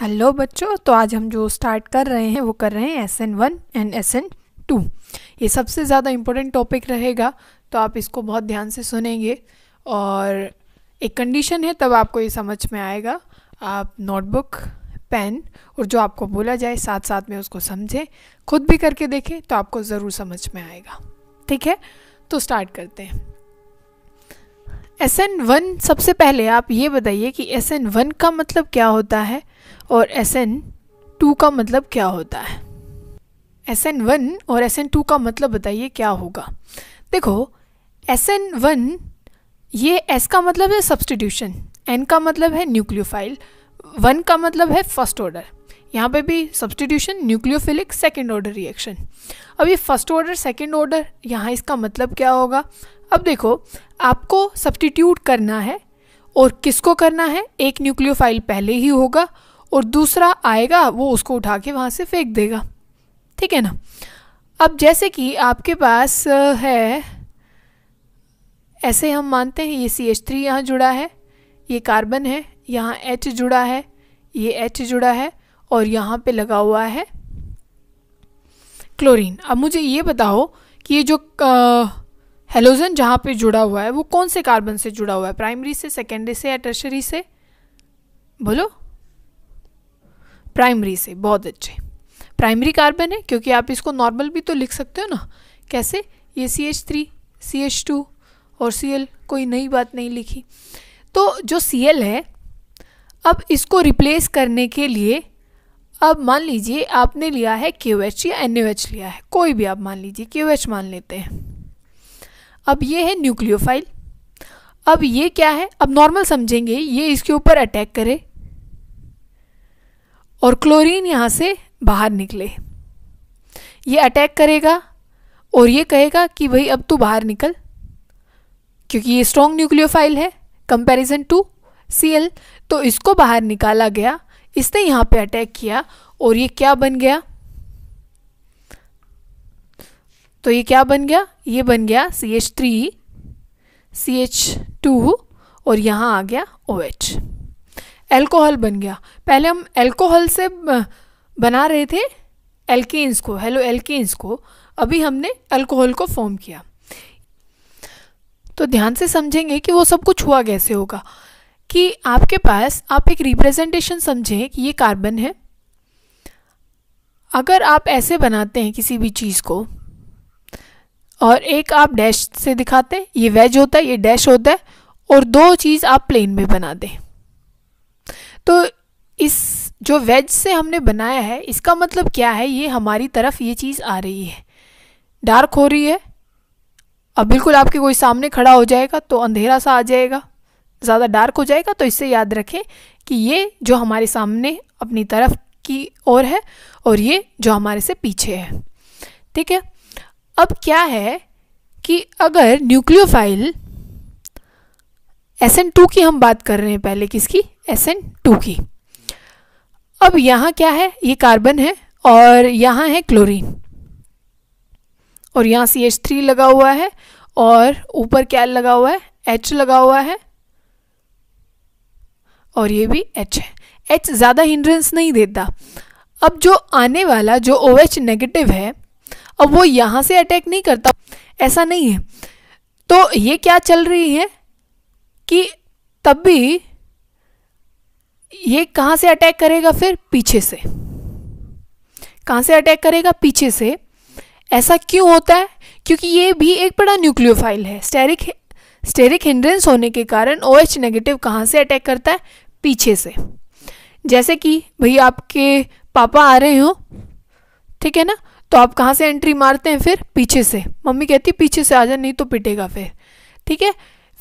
Hello बच्चों तो आज हम जो स्टार्ट कर रहे हैं वो कर रहे हैं S N one and S N two ये सबसे ज़्यादा इम्पोर्टेंट टॉपिक रहेगा तो आप इसको बहुत ध्यान से सुनेंगे और एक कंडीशन है तब आपको ये समझ में आएगा आप नोटबुक पेन और जो आपको बोला जाए साथ साथ में उसको समझें खुद भी करके देखें तो आपको ज़रूर समझ में आएगा ठीक है तो स्टार्ट करते हैं एस एन वन सबसे पहले आप ये बताइए कि एस एन वन का मतलब क्या होता है और एस एन टू का मतलब क्या होता है एस एन वन और एस एन टू का मतलब बताइए क्या होगा देखो एस एन वन ये एस का मतलब है सब्सटीट्यूशन एन का मतलब है न्यूक्लियोफाइल वन का मतलब है फर्स्ट ऑर्डर यहाँ पे भी substitution nucleophilic second order reaction अब ये फर्स्ट ऑर्डर सेकेंड ऑर्डर यहाँ इसका मतलब क्या होगा अब देखो आपको सब्सटीट्यूट करना है और किसको करना है एक न्यूक्लियोफाइल पहले ही होगा और दूसरा आएगा वो उसको उठा के वहाँ से फेंक देगा ठीक है ना अब जैसे कि आपके पास है ऐसे हम मानते हैं ये सी एच थ्री यहाँ जुड़ा है ये कार्बन है यहाँ एच जुड़ा है ये एच जुड़ा है और यहाँ पे लगा हुआ है क्लोरीन अब मुझे ये बताओ कि ये जो हेलोजन जहाँ पे जुड़ा हुआ है वो कौन से कार्बन से जुड़ा हुआ है प्राइमरी से सेकेंडरी से या टर्शरी से बोलो प्राइमरी से बहुत अच्छे प्राइमरी कार्बन है क्योंकि आप इसको नॉर्मल भी तो लिख सकते हो ना कैसे ये C H three C H two और सी एल कोई नई बात नहीं लिखी तो जो सी एल है अब इसको रिप्लेस करने के लिए अब मान लीजिए आपने लिया है क्यू एच या एन एच लिया है कोई भी आप मान लीजिए क्यू एच मान लेते हैं अब ये है न्यूक्लियोफाइल अब ये क्या है अब नॉर्मल समझेंगे ये इसके ऊपर अटैक करे और क्लोरीन यहाँ से बाहर निकले ये अटैक करेगा और ये कहेगा कि भाई अब तू बाहर निकल क्योंकि ये स्ट्रॉन्ग न्यूक्लियोफाइल है कंपैरिजन टू सी तो इसको बाहर निकाला गया इसने यहाँ पे अटैक किया और ये क्या बन गया तो ये क्या बन गया ये बन गया C H three C H two और यहाँ आ गया ओ एच एल्कोहल बन गया पहले हम एल्कोहल से बना रहे थे एल्केन्स को हेलो एल्केन्स को अभी हमने अल्कोहल को फॉर्म किया तो ध्यान से समझेंगे कि वो सब कुछ हुआ कैसे होगा कि आपके पास आप एक रिप्रेजेंटेशन समझें कि ये कार्बन है अगर आप ऐसे बनाते हैं किसी भी चीज़ को और एक आप डैश से दिखाते हैं ये वेज होता है ये डैश होता है और दो चीज़ आप प्लेन में बना दें तो इस जो वेज से हमने बनाया है इसका मतलब क्या है ये हमारी तरफ ये चीज़ आ रही है डार्क हो रही है अब बिल्कुल आपके कोई सामने खड़ा हो जाएगा तो अंधेरा सा आ जाएगा ज़्यादा डार्क हो जाएगा तो इससे याद रखें कि ये जो हमारे सामने अपनी तरफ की ओर है और ये जो हमारे से पीछे है ठीक है अब क्या है कि अगर न्यूक्लियोफाइल एस एन टू की हम बात कर रहे हैं पहले किसकी एस एन टू की अब यहाँ क्या है ये कार्बन है और यहाँ है क्लोरीन और यहाँ सी एच थ्री लगा हुआ है और ऊपर क्या लगा हुआ है एच लगा हुआ है और ये भी एच है एच ज़्यादा हिंड्रेंस नहीं देता अब जो आने वाला जो ओ एच नेगेटिव है अब वो यहाँ से अटैक नहीं करता ऐसा नहीं है तो ये क्या चल रही है कि तब भी ये कहाँ से अटैक करेगा फिर पीछे से कहाँ से अटैक करेगा पीछे से ऐसा क्यों होता है क्योंकि ये भी एक बड़ा न्यूक्लियोफाइल है स्टेरिक स्टेरिक हिंड्रेंस होने के कारण ओ एच नेगेटिव कहाँ से अटैक करता है पीछे से जैसे कि भाई आपके पापा आ रहे हो ठीक है ना तो आप कहाँ से एंट्री मारते हैं फिर पीछे से मम्मी कहती है पीछे से आ जाए नहीं तो पिटेगा फिर ठीक है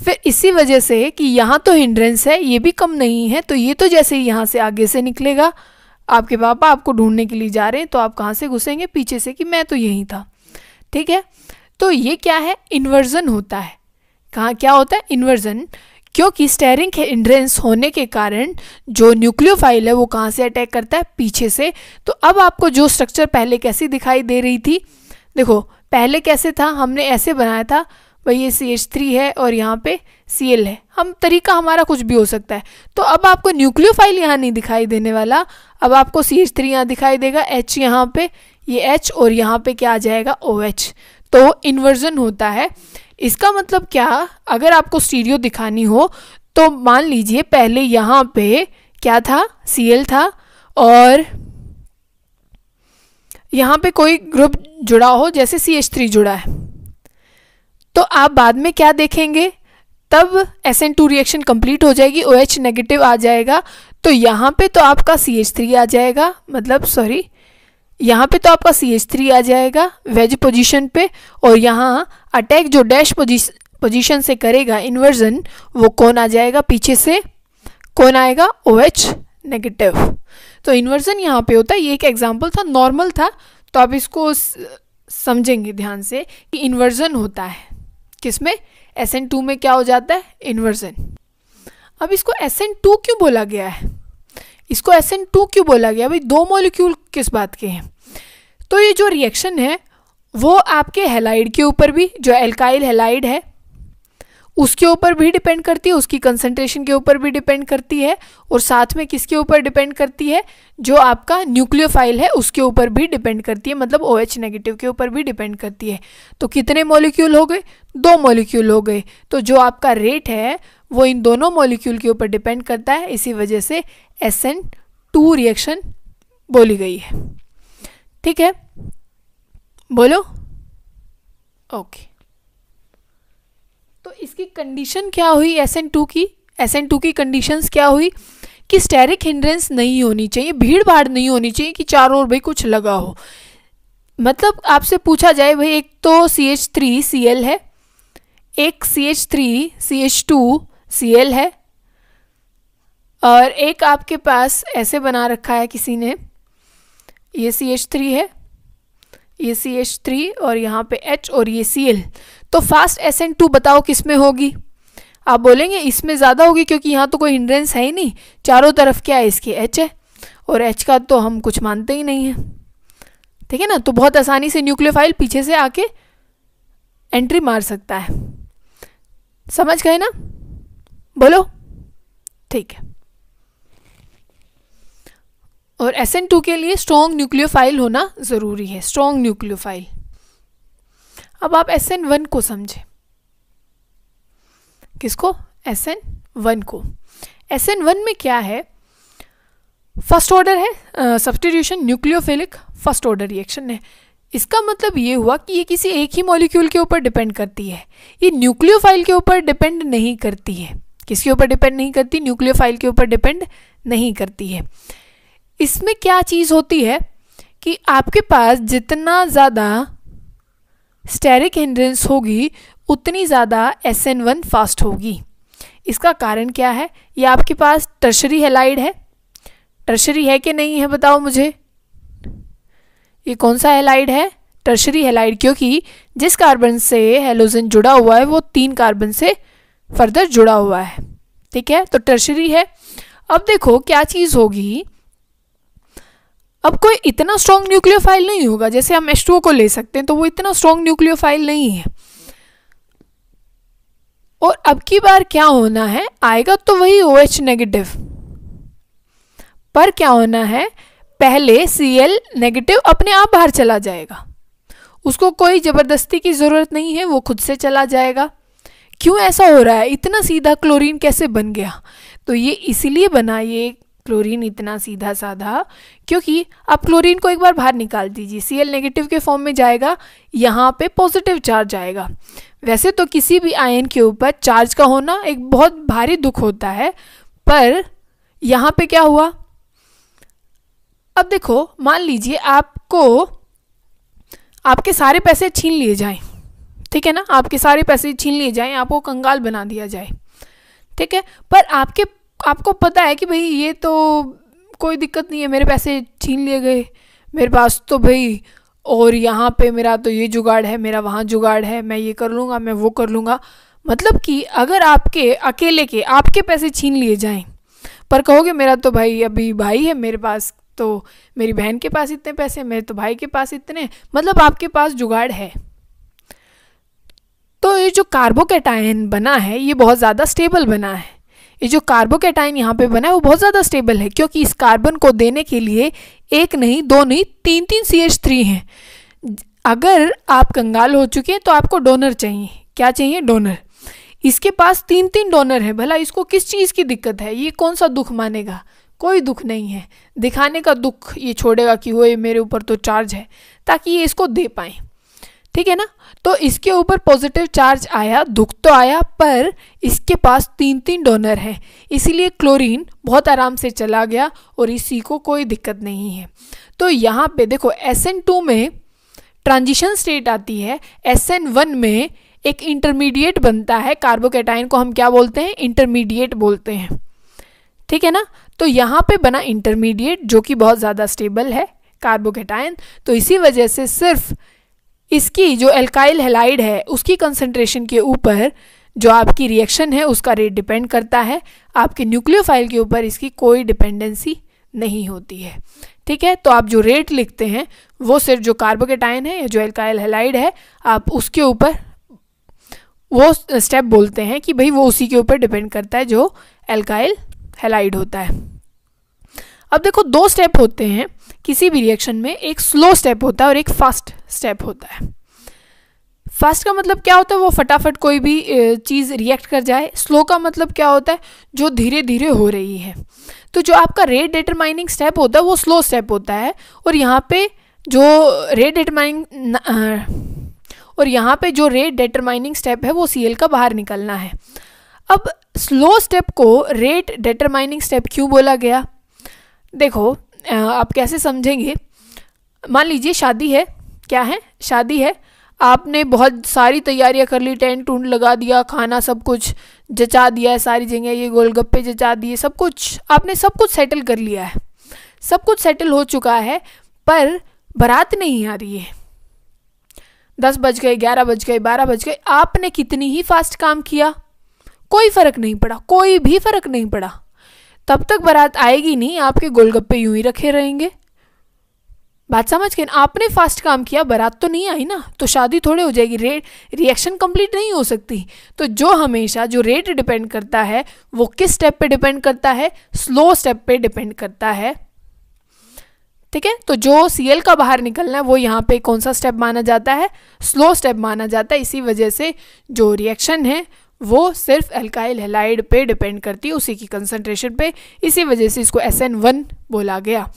फिर इसी वजह से कि यहाँ तो हिंड्रेंस है ये भी कम नहीं है तो ये तो जैसे ही यहाँ से आगे से निकलेगा आपके पापा आपको ढूंढने के लिए जा रहे हैं तो आप कहाँ से घुसेंगे पीछे से कि मैं तो यहीं था ठीक है तो ये क्या है इन्वर्जन होता है कहाँ क्या होता है इन्वर्जन क्योंकि स्टेरिंग के इंड्रेंस होने के कारण जो न्यूक्लियोफाइल है वो कहाँ से अटैक करता है पीछे से तो अब आपको जो स्ट्रक्चर पहले कैसी दिखाई दे रही थी देखो पहले कैसे था हमने ऐसे बनाया था भाई ये सी एच थ्री है और यहाँ पे सी एल है हम तरीका हमारा कुछ भी हो सकता है तो अब आपको न्यूक्लियोफाइल यहाँ नहीं दिखाई देने वाला अब आपको सी एच थ्री यहाँ दिखाई देगा एच यहाँ पे ये एच और यहाँ पे क्या आ जाएगा ओ OH. एच तो इन्वर्जन होता है इसका मतलब क्या अगर आपको स्टीरियो दिखानी हो तो मान लीजिए पहले यहाँ पे क्या था एल था और यहाँ पे कोई ग्रुप जुड़ा हो जैसे सी एच थ्री जुड़ा है तो आप बाद में क्या देखेंगे तब S N two reaction complete हो जाएगी ओ OH एच नेगेटिव आ जाएगा तो यहाँ पे तो आपका सी एच थ्री आ जाएगा मतलब सॉरी यहाँ पे तो आपका सी एच थ्री आ जाएगा वेज पोजीशन पे और यहाँ अटैक जो डैश पोजीशन से करेगा इन्वर्जन वो कौन आ जाएगा पीछे से कौन आएगा ओ एच नेगेटिव तो इन्वर्जन यहाँ पे होता है ये एक एग्जाम्पल था नॉर्मल था तो आप इसको समझेंगे ध्यान से कि इन्वर्जन होता है किसमें एस एन टू में क्या हो जाता है इन्वर्जन अब इसको एस एन टू क्यों बोला गया है इसको एस एन टू क्यों बोला गया भाई दो मॉलिक्यूल किस बात के हैं तो ये जो रिएक्शन है वो आपके हेलाइड के ऊपर भी जो एल्काइल हेलाइड है उसके ऊपर भी डिपेंड करती है उसकी कंसंट्रेशन के ऊपर भी डिपेंड करती है और साथ में किसके ऊपर डिपेंड करती है जो आपका न्यूक्लियोफाइल है उसके ऊपर भी डिपेंड करती है मतलब ओ OH नेगेटिव के ऊपर भी डिपेंड करती है तो कितने मॉलिक्यूल हो गए दो मॉलिक्यूल हो गए तो जो आपका रेट है वो इन दोनों मॉलिक्यूल के ऊपर डिपेंड करता है इसी वजह से एस एन टू रिएक्शन बोली गई है ठीक है बोलो ओके तो इसकी कंडीशन क्या हुई एस एन टू की एस एन टू की कंडीशंस क्या हुई कि स्टेरिक हिंड्रेंस नहीं होनी चाहिए भीड़ भाड़ नहीं होनी चाहिए कि चारों ओर भाई कुछ लगा हो मतलब आपसे पूछा जाए भाई एक तो C H three C L है एक C H three C H two C L है और एक आपके पास ऐसे बना रखा है किसी ने ये सी एच थ्री है ये सी एच थ्री और यहाँ पे एच और ये सी एल तो फास्ट एस एन टू बताओ किस में होगी आप बोलेंगे इसमें ज़्यादा होगी क्योंकि यहाँ तो कोई हिंड्रेंस है ही नहीं चारों तरफ क्या है इसकी एच है और एच का तो हम कुछ मानते ही नहीं हैं ठीक है ना तो बहुत आसानी से न्यूक्लियोफाइल पीछे से आके एंट्री मार सकता है समझ गए ना बोलो ठीक है और एस एन टू के लिए स्ट्रॉन्ग न्यूक्लियोफाइल होना ज़रूरी है स्ट्रॉन्ग न्यूक्लियोफाइल अब आप एस एन वन को समझें किसको एस एन वन को एस एन वन में क्या है फर्स्ट ऑर्डर है substitution nucleophilic first order reaction है इसका मतलब ये हुआ कि ये किसी एक ही मॉलिक्यूल के ऊपर डिपेंड करती है ये न्यूक्लियोफाइल के ऊपर डिपेंड नहीं करती है किसके ऊपर डिपेंड नहीं करती न्यूक्लियोफाइल के ऊपर डिपेंड नहीं करती है इसमें क्या चीज़ होती है कि आपके पास जितना ज़्यादा स्टेरिक हिंड्रेंस होगी उतनी ज़्यादा एस एन वन फास्ट होगी इसका कारण क्या है ये आपके पास टर्शरी हेलाइड है टर्शरी है कि नहीं है बताओ मुझे ये कौन सा हेलाइड है टर्शरी हेलाइड क्योंकि जिस कार्बन से हेलोजन जुड़ा हुआ है वो तीन कार्बन से फर्दर जुड़ा हुआ है ठीक है तो टर्शरी है अब देखो क्या चीज़ होगी अब कोई इतना स्ट्रॉन्ग फाइल नहीं होगा जैसे हम एस्ट्रो को ले सकते हैं तो वो इतना स्ट्रॉन्ग फाइल नहीं है और अब की बार क्या होना है आएगा तो वही ओ OH नेगेटिव पर क्या होना है पहले सी एल नेगेटिव अपने आप बाहर चला जाएगा उसको कोई ज़बरदस्ती की ज़रूरत नहीं है वो खुद से चला जाएगा क्यों ऐसा हो रहा है इतना सीधा क्लोरीन कैसे बन गया तो ये इसीलिए बना ये क्लोरीन इतना सीधा साधा क्योंकि आप क्लोरीन को एक बार बाहर निकाल दीजिए सी एल नेगेटिव के फॉर्म में जाएगा यहाँ पे पॉजिटिव चार्ज आएगा वैसे तो किसी भी आयन के ऊपर चार्ज का होना एक बहुत भारी दुख होता है पर यहाँ पे क्या हुआ अब देखो मान लीजिए आपको आपके सारे पैसे छीन लिए जाएं ठीक है ना आपके सारे पैसे छीन लिए जाएं आपको कंगाल बना दिया जाए ठीक है पर आपके आपको पता है कि भाई ये तो कोई दिक्कत नहीं है मेरे पैसे छीन लिए गए मेरे पास तो भाई और यहाँ पे मेरा तो ये जुगाड़ है मेरा वहाँ जुगाड़ है मैं ये कर लूँगा मैं वो कर लूँगा मतलब कि अगर आपके अकेले के आपके पैसे छीन लिए जाएं पर कहोगे मेरा तो भाई अभी भाई है मेरे पास तो मेरी बहन के पास इतने पैसे मेरे तो भाई के पास इतने मतलब आपके पास जुगाड़ है तो ये जो कार्बोकेटाइन बना है ये बहुत ज़्यादा स्टेबल बना है ये जो कार्बोकेटाइन यहाँ पे बना है वो बहुत ज़्यादा स्टेबल है क्योंकि इस कार्बन को देने के लिए एक नहीं दो नहीं तीन तीन सी एच थ्री हैं अगर आप कंगाल हो चुके हैं तो आपको डोनर चाहिए क्या चाहिए डोनर इसके पास तीन तीन डोनर है भला इसको किस चीज़ की दिक्कत है ये कौन सा दुख मानेगा कोई दुख नहीं है दिखाने का दुख ये छोड़ेगा कि वो मेरे ऊपर तो चार्ज है ताकि ये इसको दे पाएँ ठीक है ना तो इसके ऊपर पॉजिटिव चार्ज आया दुख तो आया पर इसके पास तीन तीन डोनर हैं इसीलिए क्लोरीन बहुत आराम से चला गया और इसी को कोई दिक्कत नहीं है तो यहाँ पे देखो एस में ट्रांजिशन स्टेट आती है एस में एक इंटरमीडिएट बनता है कार्बोकेटाइन को हम क्या बोलते हैं इंटरमीडिएट बोलते हैं ठीक है ना तो यहाँ पे बना इंटरमीडिएट जो कि बहुत ज़्यादा स्टेबल है कार्बोकेटाइन तो इसी वजह से सिर्फ इसकी जो एल्काइल हेलाइड है उसकी कंसनट्रेशन के ऊपर जो आपकी रिएक्शन है उसका रेट डिपेंड करता है आपके न्यूक्लियोफाइल के ऊपर इसकी कोई डिपेंडेंसी नहीं होती है ठीक है तो आप जो रेट लिखते हैं वो सिर्फ जो कार्बोकेटाइन है या जो एल्काइल हेलाइड है आप उसके ऊपर वो स्टेप बोलते हैं कि भाई वो उसी के ऊपर डिपेंड करता है जो एल्काइल हेलाइड होता है अब देखो दो स्टेप होते हैं किसी भी रिएक्शन में एक स्लो स्टेप होता है और एक फास्ट स्टेप होता है फास्ट का मतलब क्या होता है वो फटाफट कोई भी चीज़ रिएक्ट कर जाए स्लो का मतलब क्या होता है जो धीरे धीरे हो रही है तो जो आपका रेट डिटरमाइनिंग स्टेप होता है वो स्लो स्टेप होता है और यहाँ पे जो रेट डिटरमाइनिंग और यहाँ पे जो रेट डिटरमाइनिंग स्टेप है वो सीएल का बाहर निकलना है अब स्लो स्टेप को रेट डिटरमाइनिंग स्टेप क्यों बोला गया देखो आप कैसे समझेंगे मान लीजिए शादी है क्या है शादी है आपने बहुत सारी तैयारियां कर ली टेंट उन्ट लगा दिया खाना सब कुछ जचा दिया है सारी जगह ये गोलगप्पे जचा दिए सब कुछ आपने सब कुछ सेटल कर लिया है सब कुछ सेटल हो चुका है पर बारात नहीं आ रही है दस बज गए ग्यारह बज गए बारह बज गए आपने कितनी ही फास्ट काम किया कोई फ़र्क नहीं पड़ा कोई भी फ़र्क नहीं पड़ा तब तक बारात आएगी नहीं आपके गोलगप्पे यूं ही रखे रहेंगे बात समझ के आपने फास्ट काम किया बारात तो नहीं आई ना तो शादी थोड़े हो जाएगी रेट रिएक्शन कंप्लीट नहीं हो सकती तो जो हमेशा जो रेट डिपेंड करता है वो किस स्टेप पे डिपेंड करता है स्लो स्टेप पे डिपेंड करता है ठीक है तो जो सीएल का बाहर निकलना है वो यहाँ पे कौन सा स्टेप माना जाता है स्लो स्टेप माना जाता है इसी वजह से जो रिएक्शन है वो सिर्फ एल्काइल हेलाइड पे डिपेंड करती है उसी की कंसनट्रेशन पे इसी वजह से इसको एस एन वन बोला गया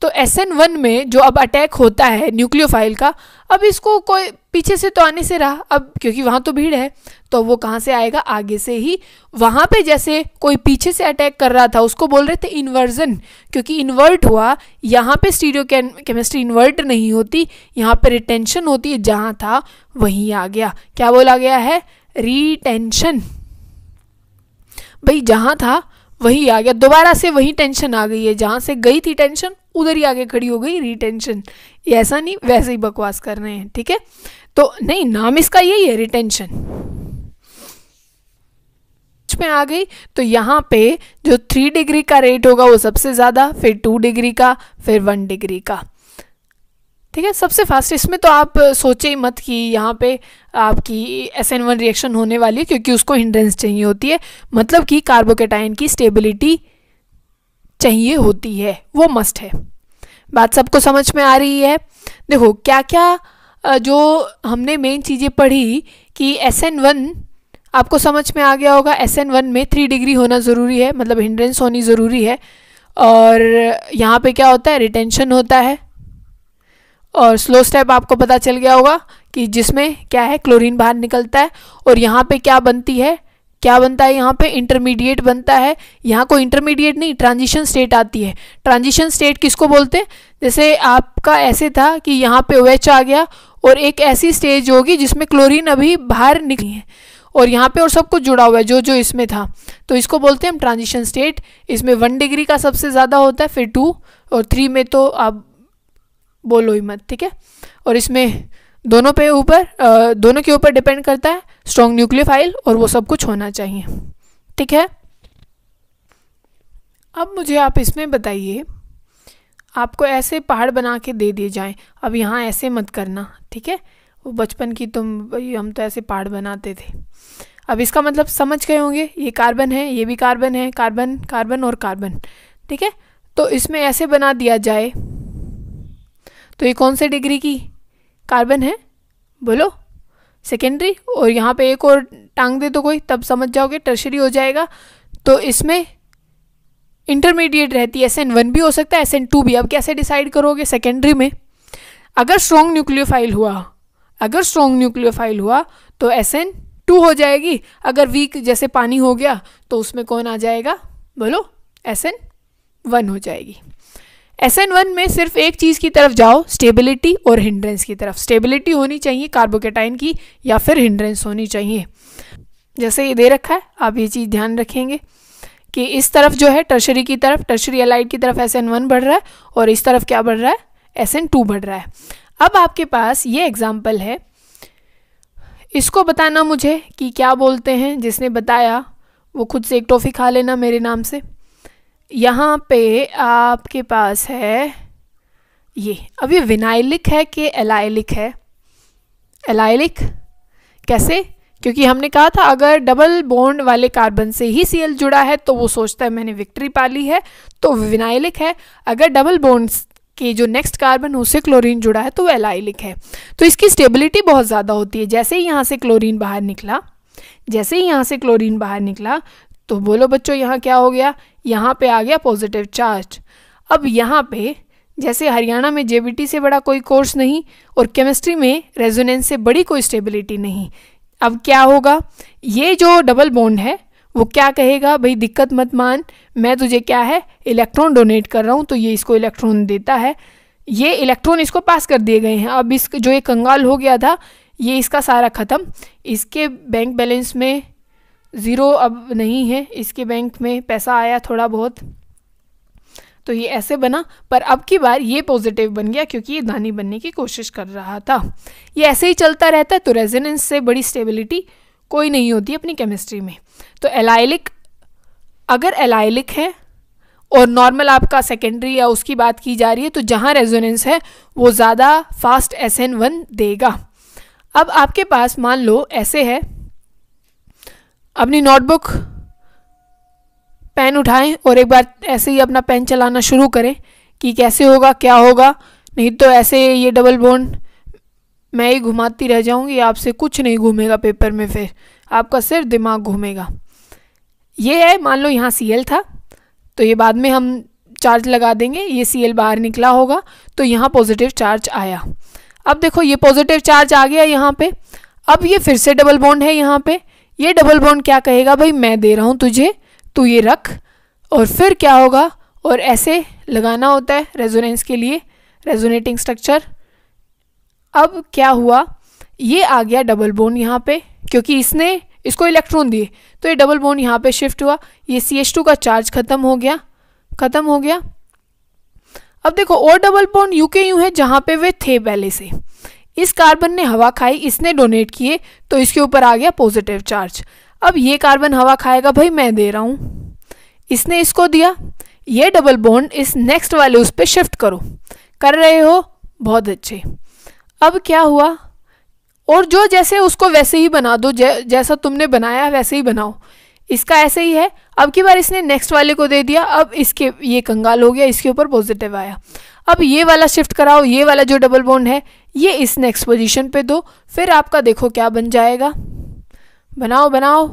तो एस एन वन में जो अब अटैक होता है न्यूक्लियोफाइल का अब इसको कोई पीछे से तो आने से रहा अब क्योंकि वहाँ तो भीड़ है तो वो कहाँ से आएगा आगे से ही वहाँ पे जैसे कोई पीछे से अटैक कर रहा था उसको बोल रहे थे इन्वर्जन क्योंकि इन्वर्ट हुआ यहाँ पे स्टीरियो केमिस्ट्री इन्वर्ट नहीं होती यहाँ पे रिटेंशन होती है जहाँ था वहीं आ गया क्या बोला गया है रीटेंशन भाई जहां था वही आ गया दोबारा से वही टेंशन आ गई है जहां से गई थी टेंशन उधर ही आगे खड़ी हो गई रिटेंशन ये ऐसा नहीं वैसे ही बकवास कर रहे हैं ठीक है तो नहीं नाम इसका यही है रिटेंशन में आ गई तो यहां पे जो थ्री डिग्री का रेट होगा वो सबसे ज़्यादा फिर टू डिग्री का फिर वन डिग्री का ठीक है सबसे फास्ट इसमें तो आप सोचे ही मत कि यहाँ पे आपकी एस एन वन रिएक्शन होने वाली है क्योंकि उसको हिंड्रेंस चाहिए होती है मतलब कि कार्बोकेटाइन की स्टेबिलिटी चाहिए होती है वो मस्ट है बात सबको समझ में आ रही है देखो क्या क्या जो हमने मेन चीज़ें पढ़ी कि एस एन वन आपको समझ में आ गया होगा एस एन वन में थ्री डिग्री होना ज़रूरी है मतलब हिंड्रेंस होनी ज़रूरी है और यहाँ पे क्या होता है रिटेंशन होता है और स्लो स्टेप आपको पता चल गया होगा कि जिसमें क्या है क्लोरीन बाहर निकलता है और यहाँ पे क्या बनती है क्या बनता है यहाँ पे इंटरमीडिएट बनता है यहाँ कोई इंटरमीडिएट नहीं ट्रांजिशन स्टेट आती है ट्रांजिशन स्टेट किसको बोलते हैं जैसे आपका ऐसे था कि यहाँ पे ओएच आ गया और एक ऐसी स्टेज होगी जिसमें क्लोरीन अभी बाहर निकली है और यहाँ पे और सब कुछ जुड़ा हुआ है जो जो इसमें था तो इसको बोलते हैं हम ट्रांजिशन स्टेट इसमें वन डिग्री का सबसे ज़्यादा होता है फिर टू और थ्री में तो आप बोलो ही मत ठीक है और इसमें दोनों पे ऊपर दोनों के ऊपर डिपेंड करता है स्ट्रॉन्ग न्यूक्लियोफाइल और वो सब कुछ होना चाहिए ठीक है अब मुझे आप इसमें बताइए आपको ऐसे पहाड़ बना के दे दिए जाएं अब यहाँ ऐसे मत करना ठीक है वो बचपन की तुम भाई हम तो ऐसे पहाड़ बनाते थे अब इसका मतलब समझ गए होंगे ये कार्बन है ये भी कार्बन है कार्बन कार्बन और कार्बन ठीक है तो इसमें ऐसे बना दिया जाए तो ये कौन से डिग्री की कार्बन है बोलो सेकेंडरी और यहाँ पे एक और टांग दे दो कोई तब समझ जाओगे टर्शरी हो जाएगा तो इसमें इंटरमीडिएट रहती है एस एन वन भी हो सकता है एस एन टू भी अब कैसे डिसाइड करोगे सेकेंडरी में अगर स्ट्रॉन्ग न्यूक्लियोफाइल हुआ अगर स्ट्रॉन्ग न्यूक्लियोफाइल हुआ तो एस एन टू हो जाएगी अगर वीक जैसे पानी हो गया तो उसमें कौन आ जाएगा बोलो एस एन वन हो जाएगी एस एन वन में सिर्फ एक चीज़ की तरफ जाओ स्टेबिलिटी और हिंड्रेंस की तरफ स्टेबिलिटी होनी चाहिए कार्बोकेटाइन की या फिर हिंड्रेंस होनी चाहिए जैसे ये दे रखा है आप ये चीज़ ध्यान रखेंगे कि इस तरफ जो है टर्शरी की तरफ टर्शरी अलाइट की तरफ एस एन वन बढ़ रहा है और इस तरफ क्या बढ़ रहा है एस एन टू बढ़ रहा है अब आपके पास ये एग्ज़ाम्पल है इसको बताना मुझे कि क्या बोलते हैं जिसने बताया वो खुद से एक टॉफ़ी खा लेना मेरे नाम से यहाँ पे आपके पास है ये अब ये विनाइलिक है कि एलाइलिक है एलाइलिक कैसे क्योंकि हमने कहा था अगर डबल बॉन्ड वाले कार्बन से ही सी जुड़ा है तो वो सोचता है मैंने विक्ट्री पा ली है तो विनाइलिक है अगर डबल बॉन्ड्स के जो नेक्स्ट कार्बन उससे क्लोरीन जुड़ा है तो वो एलाइलिक है तो इसकी स्टेबिलिटी बहुत ज़्यादा होती है जैसे ही यहाँ से क्लोरीन बाहर निकला जैसे ही यहाँ से क्लोरीन बाहर निकला तो बोलो बच्चों यहाँ क्या हो गया यहाँ पे आ गया पॉजिटिव चार्ज अब यहाँ पे जैसे हरियाणा में जेबीटी से बड़ा कोई कोर्स नहीं और केमिस्ट्री में रेजोनेंस से बड़ी कोई स्टेबिलिटी नहीं अब क्या होगा ये जो डबल बॉन्ड है वो क्या कहेगा भाई दिक्कत मत मान मैं तुझे क्या है इलेक्ट्रॉन डोनेट कर रहा हूँ तो ये इसको इलेक्ट्रॉन देता है ये इलेक्ट्रॉन इसको पास कर दिए गए हैं अब इस जो ये कंगाल हो गया था ये इसका सारा ख़त्म इसके बैंक बैलेंस में ज़ीरो अब नहीं है इसके बैंक में पैसा आया थोड़ा बहुत तो ये ऐसे बना पर अब की बार ये पॉजिटिव बन गया क्योंकि ये धानी बनने की कोशिश कर रहा था ये ऐसे ही चलता रहता है तो रेजोनेंस से बड़ी स्टेबिलिटी कोई नहीं होती अपनी केमिस्ट्री में तो एलाइलिक अगर एलाइलिक है और नॉर्मल आपका सेकेंडरी या उसकी बात की जा रही है तो जहाँ रेजोनेंस है वो ज़्यादा फास्ट एस एन वन देगा अब आपके पास मान लो ऐसे है अपनी नोटबुक पेन उठाएं और एक बार ऐसे ही अपना पेन चलाना शुरू करें कि कैसे होगा क्या होगा नहीं तो ऐसे ये डबल बोन मैं ही घुमाती रह जाऊंगी आपसे कुछ नहीं घूमेगा पेपर में फिर आपका सिर्फ दिमाग घूमेगा ये है मान लो यहाँ सी था तो ये बाद में हम चार्ज लगा देंगे ये सी बाहर निकला होगा तो यहाँ पॉजिटिव चार्ज आया अब देखो ये पॉजिटिव चार्ज आ गया यहाँ पे अब ये फिर से डबल बॉन्ड है यहाँ पे ये डबल बॉन्ड क्या कहेगा भाई मैं दे रहा हूँ तुझे तू ये रख और फिर क्या होगा और ऐसे लगाना होता है रेजोनेंस के लिए रेजोनेटिंग स्ट्रक्चर अब क्या हुआ ये आ गया डबल बोन यहाँ पे क्योंकि इसने इसको इलेक्ट्रॉन दिए तो ये डबल बोन यहाँ पे शिफ्ट हुआ ये सी एच टू का चार्ज ख़त्म हो गया ख़त्म हो गया अब देखो और डबल बोन यू के यू है जहाँ पे वे थे पहले से इस कार्बन ने हवा खाई इसने डोनेट किए तो इसके ऊपर आ गया पॉजिटिव चार्ज अब ये कार्बन हवा खाएगा भाई मैं दे रहा हूँ इसने इसको दिया ये डबल बॉन्ड इस नेक्स्ट वाले उस पर शिफ्ट करो कर रहे हो बहुत अच्छे अब क्या हुआ और जो जैसे उसको वैसे ही बना दो जै, जैसा तुमने बनाया वैसे ही बनाओ इसका ऐसे ही है अब की बार इसने नेक्स्ट वाले को दे दिया अब इसके ये कंगाल हो गया इसके ऊपर पॉजिटिव आया अब ये वाला शिफ्ट कराओ ये वाला जो डबल बॉन्ड है ये इस नेक्स्ट पोजिशन पे दो फिर आपका देखो क्या बन जाएगा बनाओ बनाओ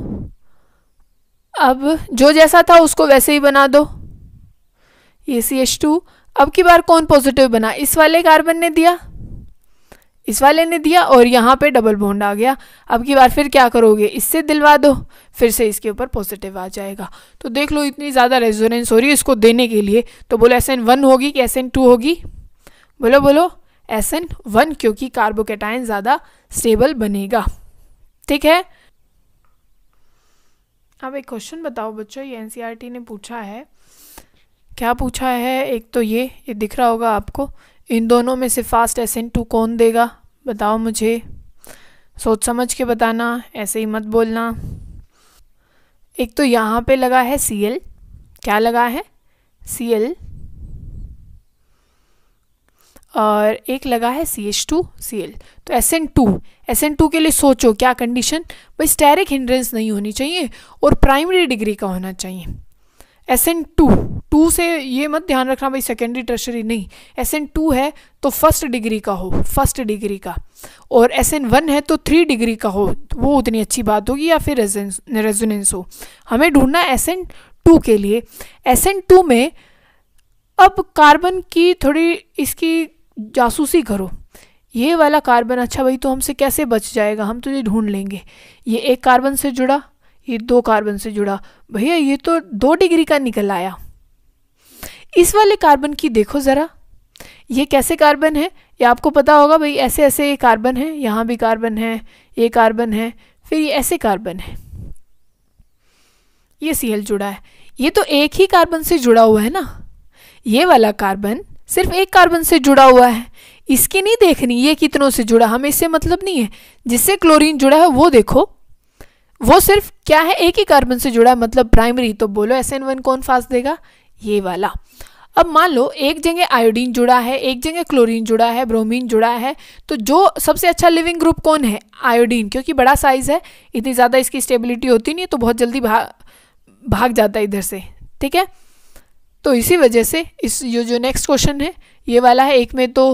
अब जो जैसा था उसको वैसे ही बना दो ये सी एच टू अब की बार कौन पॉजिटिव बना इस वाले कार्बन ने दिया इस वाले ने दिया और यहाँ पे डबल बॉन्ड आ गया अब की बार फिर क्या करोगे इससे दिलवा दो फिर से इसके ऊपर पॉजिटिव आ जाएगा तो देख लो इतनी ज़्यादा रेजोनेंस हो रही है इसको देने के लिए तो बोलो एस एन वन होगी कि एस एन टू होगी बोलो बोलो एस एन वन क्योंकि कार्बोकेटाइन ज़्यादा स्टेबल बनेगा ठीक है अब एक क्वेश्चन बताओ बच्चों ये एनसीईआरटी e ने पूछा है क्या पूछा है एक तो ये ये दिख रहा होगा आपको इन दोनों में से फास्ट एस टू कौन देगा बताओ मुझे सोच समझ के बताना ऐसे ही मत बोलना एक तो यहाँ पे लगा है सी एल क्या लगा है सी एल और एक लगा है C H two C L तो S N two S N two के लिए सोचो क्या कंडीशन भाई स्टेरिक हिंड्रेंस नहीं होनी चाहिए और प्राइमरी डिग्री का होना चाहिए एस एन टू टू से ये मत ध्यान रखना भाई सेकेंडरी ट्रेशरी नहीं एस एन टू है तो फर्स्ट डिग्री का हो फर्स्ट डिग्री का और एस एन वन है तो थ्री डिग्री का हो वो उतनी अच्छी बात होगी या फिर रेजोनेंस हो हमें ढूंढना एस एन टू के लिए एस एन टू में अब कार्बन की थोड़ी इसकी जासूसी करो ये वाला कार्बन अच्छा भाई तो हमसे कैसे बच जाएगा हम तो ये ढूंढ लेंगे ये एक कार्बन से जुड़ा ये दो कार्बन से जुड़ा भैया ये तो दो डिग्री का निकल आया इस वाले कार्बन की देखो ज़रा ये कैसे कार्बन है ये आपको पता होगा भाई ऐसे ऐसे ये कार्बन है यहाँ भी कार्बन है ये कार्बन है फिर ये ऐसे कार्बन है ये सी जुड़ा है ये तो एक ही कार्बन से जुड़ा हुआ है ना ये वाला कार्बन सिर्फ एक कार्बन से जुड़ा हुआ है इसकी नहीं देखनी ये कितनों से जुड़ा हमें इससे मतलब नहीं है जिससे क्लोरीन जुड़ा है वो देखो वो सिर्फ क्या है एक ही कार्बन से जुड़ा है मतलब प्राइमरी तो बोलो एस एन वन कौन फास्ट देगा ये वाला अब मान लो एक जगह आयोडीन जुड़ा है एक जगह क्लोरीन जुड़ा है ब्रोमीन जुड़ा है तो जो सबसे अच्छा लिविंग ग्रुप कौन है आयोडीन क्योंकि बड़ा साइज है इतनी ज़्यादा इसकी स्टेबिलिटी होती नहीं है तो बहुत जल्दी भाग भाग जाता है इधर से ठीक है तो इसी वजह से इस ये जो नेक्स्ट क्वेश्चन है ये वाला है एक में तो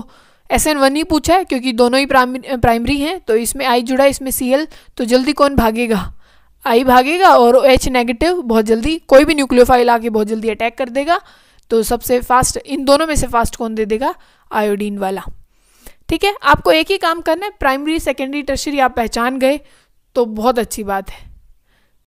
एस एन वन ही पूछा है क्योंकि दोनों ही प्राइमरी हैं तो इसमें आई जुड़ा इसमें सी एल तो जल्दी कौन भागेगा आई भागेगा और एच नेगेटिव बहुत जल्दी कोई भी न्यूक्लियोफाइल आके बहुत जल्दी अटैक कर देगा तो सबसे फास्ट इन दोनों में से फास्ट कौन दे देगा आयोडीन वाला ठीक है आपको एक ही काम करना है प्राइमरी सेकेंडरी टर्शरी आप पहचान गए तो बहुत अच्छी बात है